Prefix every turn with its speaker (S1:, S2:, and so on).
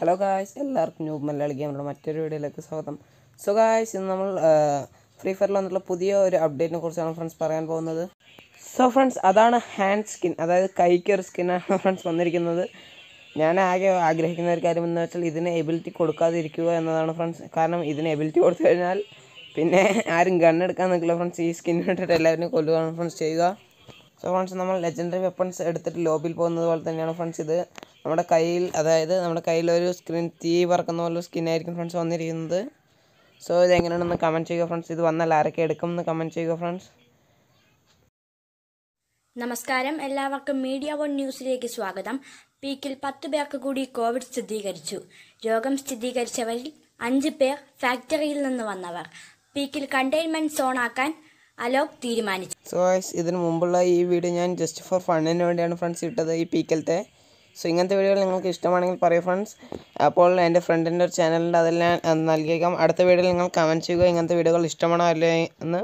S1: hello guys എല്ലാവർക്കും new Malayali ഗെയിമിൻ്റെ മറ്റൊരു വീഡിയോയിലേക്ക് സ്വാഗതം സോ ഗായ്സ് ഇന്ന് നമ്മൾ ഫ്രീ ഫയറിൽ വന്നിട്ടുള്ള പുതിയ ഒരു അപ്ഡേറ്റിനെ കുറിച്ചാണ് ഫ്രണ്ട്സ് പറയാൻ പോകുന്നത് സോ ഫ്രണ്ട്സ് അതാണ് ഹാൻഡ് സ്കിൻ അതായത് കൈക്ക് ഒരു സ്കിന്നാണ് ഫ്രണ്ട്സ് വന്നിരിക്കുന്നത് ഞാൻ ആകെ ആഗ്രഹിക്കുന്ന ഒരു കാര്യം എന്ന് വെച്ചാൽ ഇതിന് എബിലിറ്റി കൊടുക്കാതിരിക്കുക എന്നതാണ് ഫ്രണ്ട്സ് കാരണം ഇതിന് എബിലിറ്റി കൊടുത്തു കഴിഞ്ഞാൽ പിന്നെ ആരും ഗണ്ണെടുക്കാൻ നിൽക്കില്ല ഫ്രണ്ട്സ് ഈ സ്കിന്നിട്ടിട്ട് എല്ലാവരും കൊല്ലുകയാണ് ഫ്രണ്ട്സ് ചെയ്യുക സോ ഫ്രണ്ട്സ് നമ്മൾ ലെജൻഡറി വെപ്പൺസ് എടുത്തിട്ട് ലോബിയിൽ പോകുന്നത് പോലെ തന്നെയാണ് ഫ്രണ്ട്സ് ഇത് നമ്മുടെ കയ്യിൽ അതായത് നമ്മുടെ കയ്യിലൊരു സ്ക്രീൻ തീ പറക്കുന്ന പോലൊരു പോലെ ആയിരിക്കും ഫ്രണ്ട്സ് വന്നിരിക്കുന്നത് സോ ഇത് എങ്ങനെയാണെന്ന് കമൻറ്റ് ചെയ്യുക ഫ്രണ്ട്സ് ഇത് വന്നാൽ ആരൊക്കെ എടുക്കും എന്ന് കമൻറ്റ് ചെയ്യുക ഫ്രണ്ട്സ്
S2: നമസ്കാരം എല്ലാവർക്കും മീഡിയ വൺ ന്യൂസിലേക്ക് സ്വാഗതം പീക്കിൽ പത്ത് പേർക്ക് കൂടി കോവിഡ് സ്ഥിരീകരിച്ചു രോഗം സ്ഥിരീകരിച്ചവരിൽ അഞ്ച് പേർ ഫാക്ടറിയിൽ നിന്ന് വന്നവർ പീക്കിൽ കണ്ടെയ്ൻമെന്റ് സോണാക്കാൻ അലോക് തീരുമാനിച്ചു
S1: സോ ഗൈസ് ഇതിന് മുമ്പുള്ള ഈ വീഡിയോ ഞാൻ ജസ്റ്റ് ഫോർ ഫണ്ണിന് വേണ്ടിയാണ് ഫ്രണ്ട്സ് ഇട്ടത് ഈ പീക്കലത്തെ സോ ഇങ്ങനത്തെ വീഡിയോകൾ നിങ്ങൾക്ക് ഇഷ്ടമാണെങ്കിൽ പറയൂ ഫ്രണ്ട്സ് അപ്പോൾ എൻ്റെ ഫ്രണ്ടിൻ്റെ ഒരു ചാനലിൻ്റെ അതെല്ലാം നൽകിയേക്കാം അടുത്ത വീഡിയോയിൽ നിങ്ങൾ കമൻറ്റ് ചെയ്യുക ഇങ്ങനത്തെ വീഡിയോകൾ ഇഷ്ടമാണോ അല്ലേ എന്ന്